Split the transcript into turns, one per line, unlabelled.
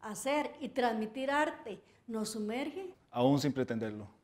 hacer y transmitir arte nos sumerge.
Aún sin pretenderlo.